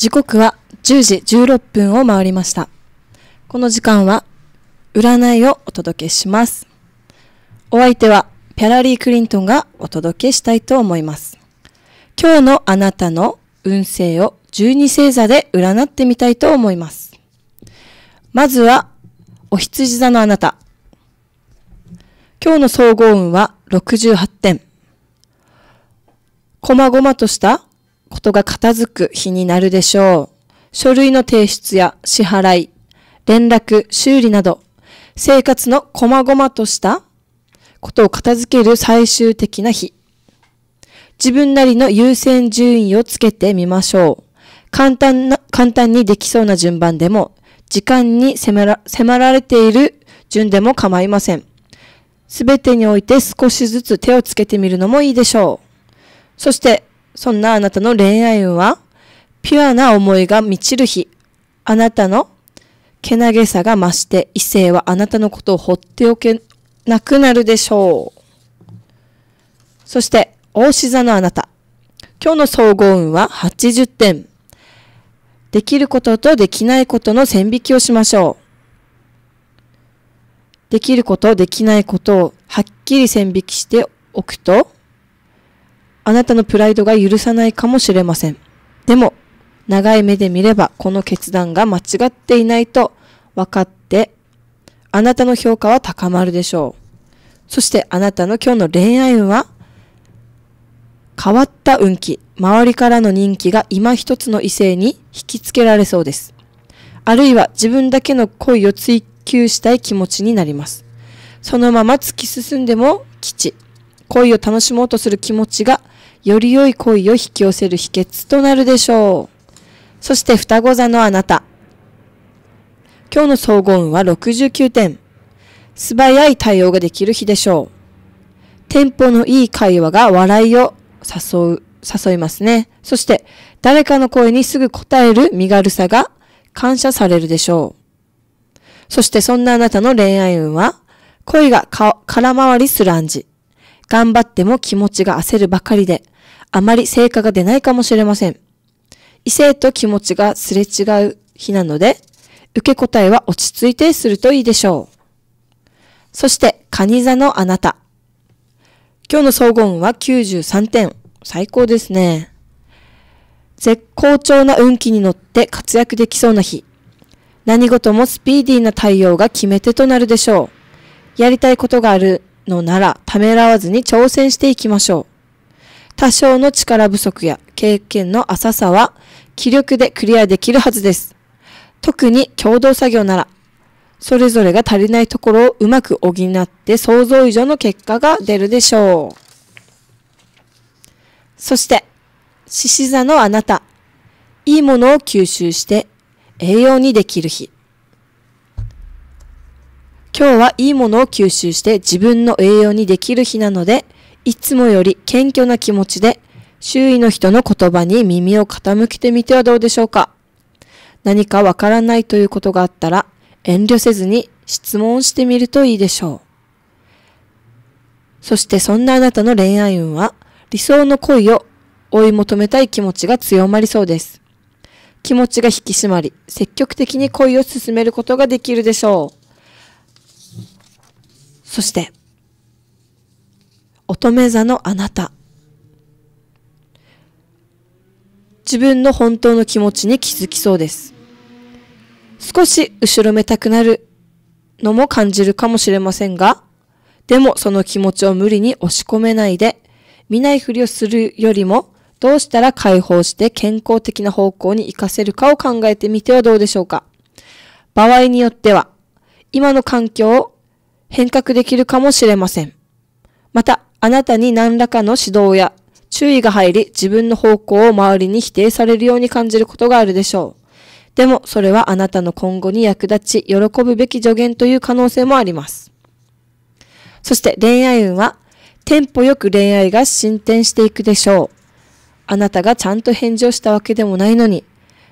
時刻は10時16分を回りました。この時間は占いをお届けします。お相手はピャラリー・クリントンがお届けしたいと思います。今日のあなたの運勢を12星座で占ってみたいと思います。まずは、お羊座のあなた。今日の総合運は68点。こまごまとしたことが片付く日になるでしょう。書類の提出や支払い、連絡、修理など、生活の細々としたことを片付ける最終的な日。自分なりの優先順位をつけてみましょう。簡単な、簡単にできそうな順番でも、時間に迫ら迫られている順でも構いません。すべてにおいて少しずつ手をつけてみるのもいいでしょう。そして、そんなあなたの恋愛運は、ピュアな思いが満ちる日、あなたのけなげさが増して、異性はあなたのことを放っておけなくなるでしょう。そして、大志座のあなた。今日の総合運は80点。できることとできないことの線引きをしましょう。できること、できないことをはっきり線引きしておくと、あなたのプライドが許さないかもしれません。でも、長い目で見ればこの決断が間違っていないと分かって、あなたの評価は高まるでしょう。そしてあなたの今日の恋愛運は、変わった運気、周りからの人気が今一つの異性に引きつけられそうです。あるいは自分だけの恋を追求したい気持ちになります。そのまま突き進んでも基地。恋を楽しもうとする気持ちがより良い恋を引き寄せる秘訣となるでしょう。そして双子座のあなた。今日の総合運は69点。素早い対応ができる日でしょう。テンポのいい会話が笑いを誘う、誘いますね。そして、誰かの声にすぐ答える身軽さが感謝されるでしょう。そしてそんなあなたの恋愛運は、恋が空回りする暗示。頑張っても気持ちが焦るばかりで、あまり成果が出ないかもしれません。異性と気持ちがすれ違う日なので、受け答えは落ち着いてするといいでしょう。そして、蟹座のあなた。今日の総合運は93点。最高ですね。絶好調な運気に乗って活躍できそうな日。何事もスピーディーな対応が決め手となるでしょう。やりたいことがあるのならためらわずに挑戦していきましょう。多少の力不足や経験の浅さは気力でクリアできるはずです。特に共同作業なら、それぞれが足りないところをうまく補って想像以上の結果が出るでしょう。そして、獅子座のあなた、いいものを吸収して栄養にできる日。今日はいいものを吸収して自分の栄養にできる日なので、いつもより謙虚な気持ちで、周囲の人の言葉に耳を傾けてみてはどうでしょうか何かわからないということがあったら、遠慮せずに質問してみるといいでしょう。そしてそんなあなたの恋愛運は、理想の恋を追い求めたい気持ちが強まりそうです。気持ちが引き締まり、積極的に恋を進めることができるでしょう。そして、乙女座のあなた。自分の本当の気持ちに気づきそうです。少し後ろめたくなるのも感じるかもしれませんが、でもその気持ちを無理に押し込めないで、見ないふりをするよりも、どうしたら解放して健康的な方向に活かせるかを考えてみてはどうでしょうか。場合によっては、今の環境を変革できるかもしれません。また、あなたに何らかの指導や注意が入り、自分の方向を周りに否定されるように感じることがあるでしょう。でも、それはあなたの今後に役立ち、喜ぶべき助言という可能性もあります。そして恋愛運は、テンポよく恋愛が進展していくでしょう。あなたがちゃんと返事をしたわけでもないのに、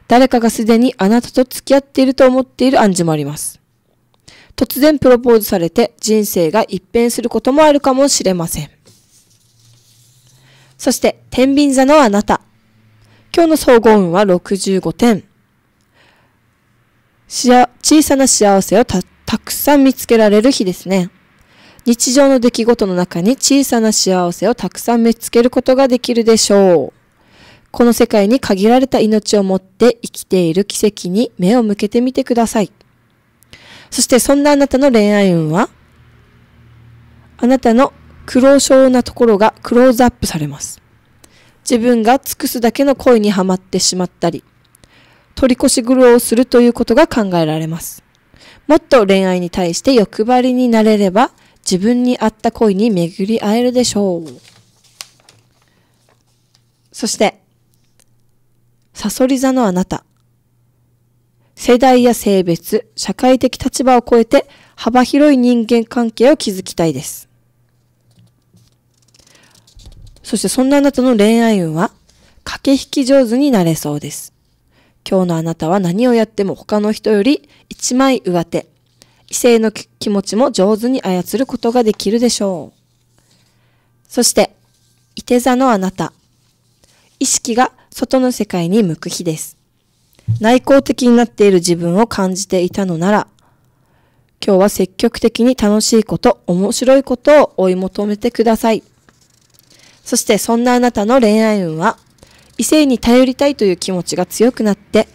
誰かがすでにあなたと付き合っていると思っている暗示もあります。突然プロポーズされて人生が一変することもあるかもしれません。そして、天秤座のあなた。今日の総合運は65点。小さな幸せをたくさん見つけられる日ですね。日常の出来事の中に小さな幸せをたくさん見つけることができるでしょう。この世界に限られた命を持って生きている奇跡に目を向けてみてください。そしてそんなあなたの恋愛運はあなたの苦労症なところがクローズアップされます。自分が尽くすだけの恋にはまってしまったり、取り越し苦労をするということが考えられます。もっと恋愛に対して欲張りになれれば、自分に合った恋に巡り会えるでしょう。そして、サソリ座のあなた。世代や性別、社会的立場を超えて幅広い人間関係を築きたいです。そしてそんなあなたの恋愛運は、駆け引き上手になれそうです。今日のあなたは何をやっても他の人より一枚上手。異性の気持ちも上手に操ることができるでしょう。そして、いて座のあなた。意識が外の世界に向く日です。内向的になっている自分を感じていたのなら、今日は積極的に楽しいこと、面白いことを追い求めてください。そしてそんなあなたの恋愛運は、異性に頼りたいという気持ちが強くなって、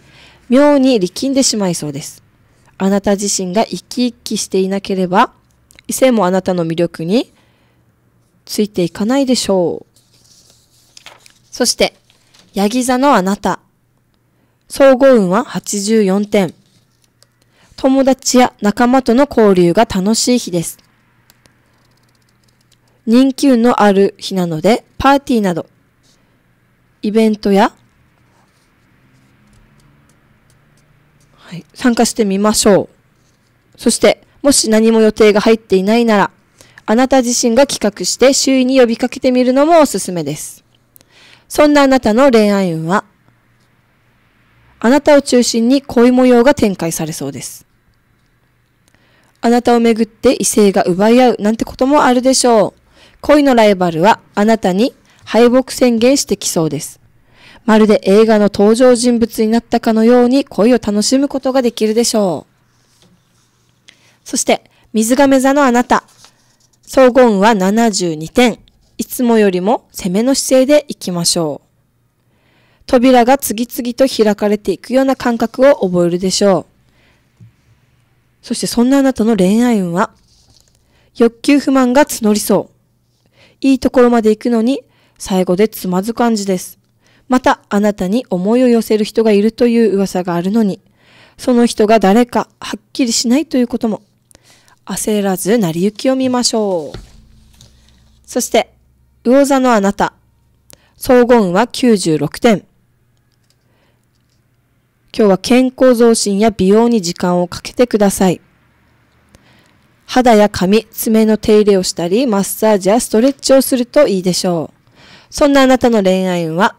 妙に力んでしまいそうです。あなた自身が生き生きしていなければ、異性もあなたの魅力についていかないでしょう。そして、ヤギ座のあなた。総合運は84点。友達や仲間との交流が楽しい日です。人気のある日なので、パーティーなど、イベントや、はい、参加してみましょう。そして、もし何も予定が入っていないなら、あなた自身が企画して周囲に呼びかけてみるのもおすすめです。そんなあなたの恋愛運は、あなたを中心に恋模様が展開されそうです。あなたをめぐって異性が奪い合うなんてこともあるでしょう。恋のライバルはあなたに敗北宣言してきそうです。まるで映画の登場人物になったかのように恋を楽しむことができるでしょう。そして、水亀座のあなた。総合運は72点。いつもよりも攻めの姿勢でいきましょう。扉が次々と開かれていくような感覚を覚えるでしょう。そしてそんなあなたの恋愛運は、欲求不満が募りそう。いいところまで行くのに、最後でつまずく感じです。また、あなたに思いを寄せる人がいるという噂があるのに、その人が誰かはっきりしないということも、焦らず成り行きを見ましょう。そして、魚座のあなた。総合運は96点。今日は健康増進や美容に時間をかけてください。肌や髪、爪の手入れをしたり、マッサージやストレッチをするといいでしょう。そんなあなたの恋愛運は、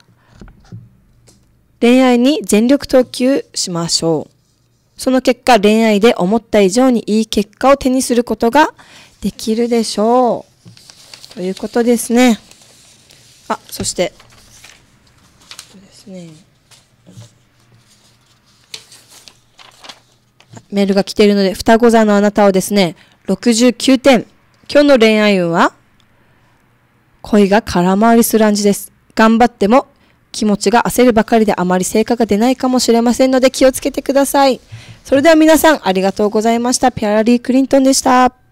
恋愛に全力投球しましょう。その結果、恋愛で思った以上にいい結果を手にすることができるでしょう。ということですね。あ、そして、そうですね。メールが来ているので、双子座のあなたをですね、69点。今日の恋愛運は恋が空回りする感じです。頑張っても気持ちが焦るばかりであまり成果が出ないかもしれませんので気をつけてください。それでは皆さんありがとうございました。ピアラリー・クリントンでした。